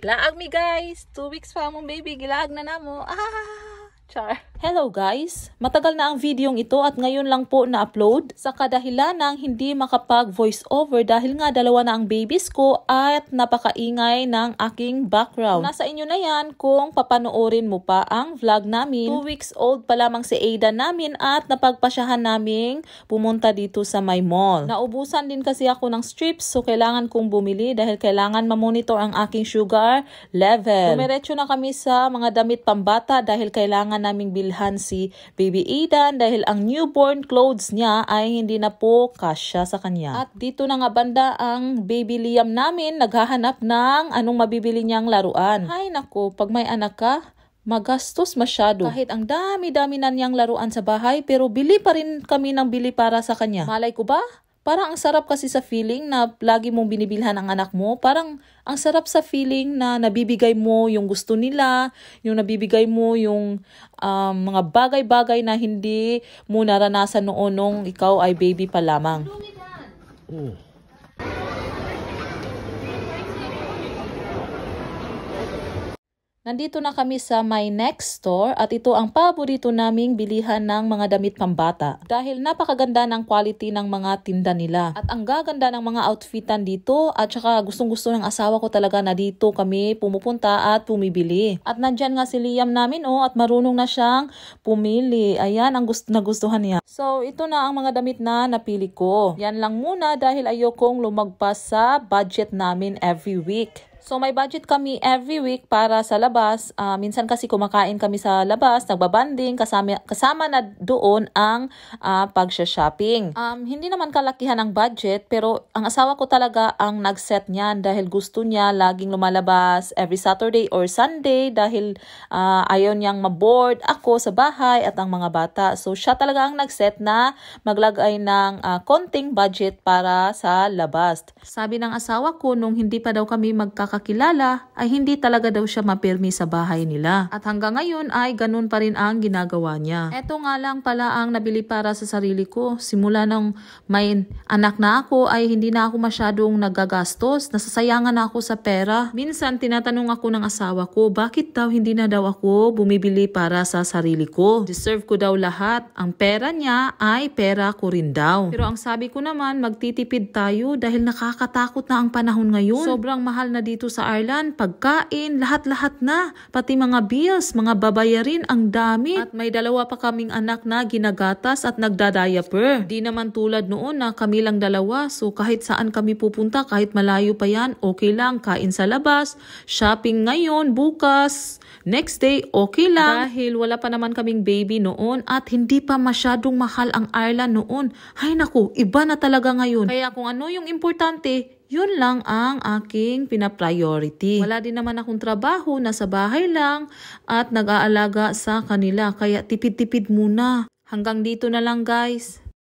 Laag mi guys. Two weeks pa mong baby. Gilaag na namo. Ah! Char. Hello guys! Matagal na ang videong ito at ngayon lang po na-upload sa kadahilan ng hindi makapag voice over dahil nga dalawa na ang babies ko at napakaingay ng aking background. Nasa inyo na yan kung papanoorin mo pa ang vlog namin. 2 weeks old pa lamang si Ada namin at napagpasyahan naming pumunta dito sa my mall. Naubusan din kasi ako ng strips so kailangan kong bumili dahil kailangan mamonitor ang aking sugar level. Tumiretso na kami sa mga damit pambata dahil kailangan naming bilhan si Baby Aidan dahil ang newborn clothes niya ay hindi na po kasya sa kanya. At dito na nga banda ang Baby Liam namin naghahanap ng anong mabibili niyang laruan. Ay nako, pag may anak ka, magastos masyado. Kahit ang dami-dami na niyang laruan sa bahay, pero bili pa rin kami ng bili para sa kanya. Malay ko ba? Parang ang sarap kasi sa feeling na lagi mong binibilhan ang anak mo. Parang ang sarap sa feeling na nabibigay mo yung gusto nila, yung nabibigay mo yung um, mga bagay-bagay na hindi mo naranasan noon nung ikaw ay baby pa lamang. Ano oh. Nandito na kami sa My Next Store at ito ang paborito naming bilihan ng mga damit pambata dahil napakaganda ng quality ng mga tinda nila at ang gaganda ng mga outfitan dito at saka gustong gusto ng asawa ko talaga na dito kami pumupunta at pumibili. At nandyan nga si Liam namin oh at marunong na siyang pumili. Ayan ang gusto nagustuhan niya. So ito na ang mga damit na napili ko. Yan lang muna dahil ayokong lumagpas sa budget namin every week. So may budget kami every week para sa labas. Uh, minsan kasi kumakain kami sa labas, nagbabanding, kasama, kasama na doon ang uh, ah, pagsya-shopping. Um, hindi naman kalakihan ang budget pero ang asawa ko talaga ang nag-set niyan dahil gusto niya laging lumalabas every Saturday or Sunday dahil uh, ayaw niyang maboard ako sa bahay at ang mga bata. So siya talaga ang nag-set na maglagay ng uh, konting budget para sa labas. Sabi ng asawa ko nung hindi pa daw kami magka pagkakakilala ay hindi talaga daw siya mapirmi sa bahay nila. At hanggang ngayon ay ganun pa rin ang ginagawa niya. Ito nga lang pala ang nabili para sa sarili ko. Simula nang may anak na ako ay hindi na ako masyadong nagagastos. Nasasayangan ako sa pera. Minsan tinatanong ako ng asawa ko bakit daw hindi na daw ako bumibili para sa sarili ko. Deserve ko daw lahat. Ang pera niya ay pera ko rin daw. Pero ang sabi ko naman magtitipid tayo dahil nakakatakot na ang panahon ngayon. Sobrang mahal na dito dito sa Ireland, pagkain, lahat-lahat na, pati mga bills, mga babayarin, ang dami. At may dalawa pa kaming anak na ginagatas at nagdadiaper. Di naman tulad noon na kami lang dalawa, so kahit saan kami pupunta, kahit malayo pa yan, okay lang, kain sa labas, shopping ngayon, bukas, next day, okay lang. Dahil wala pa naman kaming baby noon at hindi pa masyadong mahal ang Ireland noon. Ay naku, iba na talaga ngayon. Kaya kung ano yung importante, yun lang ang aking pinapriority. Wala din naman akong trabaho, nasa bahay lang at nag-aalaga sa kanila kaya tipid-tipid muna. Hanggang dito na lang guys.